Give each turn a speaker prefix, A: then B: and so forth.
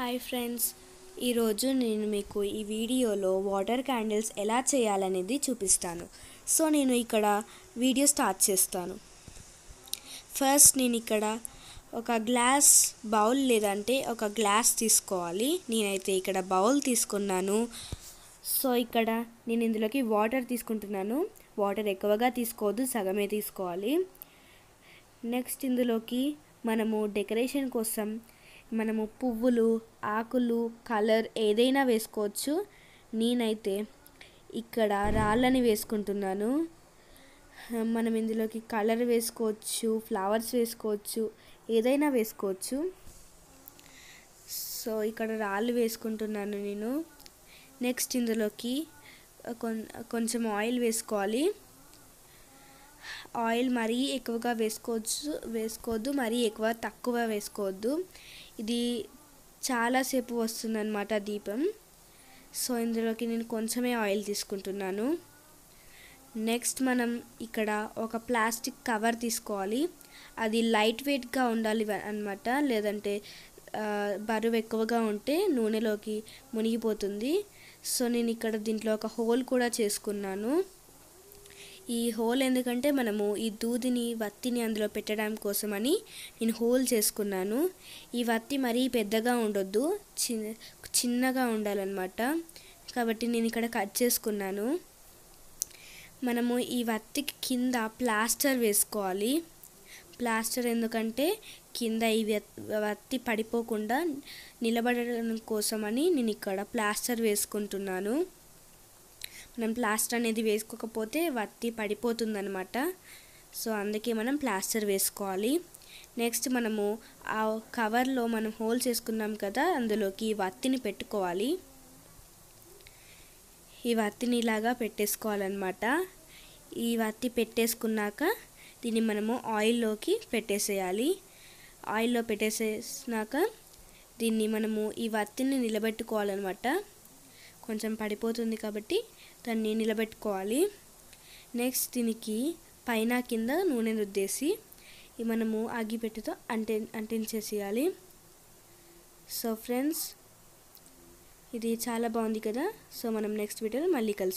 A: hi friends ఈరోజు నేను మీకు ఈ వీడియోలో వాటర్ క్యాండిల్స్ ఎలా చేయాలనేది చూపిస్తాను సో నేను ఇక్కడ వీడియో స్టార్ట్ చేస్తాను ఫస్ట్ నేను ఇక్కడ ఒక గ్లాస్ బౌల్ లేదంటే ఒక గ్లాస్ తీసుకోవాలి నేనైతే ఇక్కడ బౌల్ తీసుకున్నాను సో ఇక్కడ నేను ఇందులోకి వాటర్ తీసుకుంటున్నాను వాటర్ ఎక్కువగా తీసుకోవద్దు సగమే తీసుకోవాలి నెక్స్ట్ ఇందులోకి మనము డెకరేషన్ కోసం మనము పువ్వులు ఆకులు కలర్ ఏదైనా వేసుకోవచ్చు నేనైతే ఇక్కడ రాళ్ళని వేసుకుంటున్నాను మనం ఇందులోకి కలర్ వేసుకోవచ్చు ఫ్లవర్స్ వేసుకోవచ్చు ఏదైనా వేసుకోవచ్చు సో ఇక్కడ రాళ్ళు వేసుకుంటున్నాను నేను నెక్స్ట్ ఇందులోకి కొంచెం ఆయిల్ వేసుకోవాలి ఆయిల్ మరీ ఎక్కువగా వేసుకోవచ్చు వేసుకోవద్దు మరీ ఎక్కువ తక్కువ వేసుకోవద్దు ఇది చాలాసేపు వస్తుందన్నమాట దీపం సో ఇందులోకి నేను కొంచెమే ఆయిల్ తీసుకుంటున్నాను నెక్స్ట్ మనం ఇక్కడ ఒక ప్లాస్టిక్ కవర్ తీసుకోవాలి అది లైట్ వెయిట్గా ఉండాలి అనమాట లేదంటే బరువు ఎక్కువగా ఉంటే నూనెలోకి మునిగిపోతుంది సో నేను ఇక్కడ దీంట్లో ఒక హోల్ కూడా చేసుకున్నాను ఈ హోల్ ఎందుకంటే మనము ఈ దూదిని వత్తిని అందులో పెట్టడం కోసమని నేను హోల్ చేసుకున్నాను ఈ వత్తి మరీ పెద్దగా ఉండొద్దు చిన్నగా ఉండాలన్నమాట కాబట్టి నేను ఇక్కడ కట్ చేసుకున్నాను మనము ఈ వత్తికి కింద ప్లాస్టర్ వేసుకోవాలి ప్లాస్టర్ ఎందుకంటే కింద ఈ వత్తి పడిపోకుండా నిలబడడం కోసమని నేను ఇక్కడ ప్లాస్టర్ వేసుకుంటున్నాను మనం ప్లాస్టర్ అనేది వేసుకోకపోతే వత్తి పడిపోతుందనమాట సో అందుకే మనం ప్లాస్టర్ వేసుకోవాలి నెక్స్ట్ మనము ఆ కవర్లో మనం హోల్స్ వేసుకున్నాం కదా అందులోకి వత్తిని పెట్టుకోవాలి ఈ వత్తిని ఇలాగా పెట్టేసుకోవాలన్నమాట ఈ వత్తి పెట్టేసుకున్నాక దీన్ని మనము ఆయిల్లోకి పెట్టేసేయాలి ఆయిల్లో పెట్టేసేసినాక దీన్ని మనము ఈ వత్తిని నిలబెట్టుకోవాలన్నమాట కొంచెం పడిపోతుంది కాబట్టి దాన్ని నిలబెట్టుకోవాలి నెక్స్ట్ దీనికి పైన కింద నూనె రుద్దేసి మనము అగ్గిపెట్టెతో అంటే అంటించేసేయాలి సో ఫ్రెండ్స్ ఇది చాలా బాగుంది కదా సో మనం నెక్స్ట్ వీడియోలో మళ్ళీ కలుసు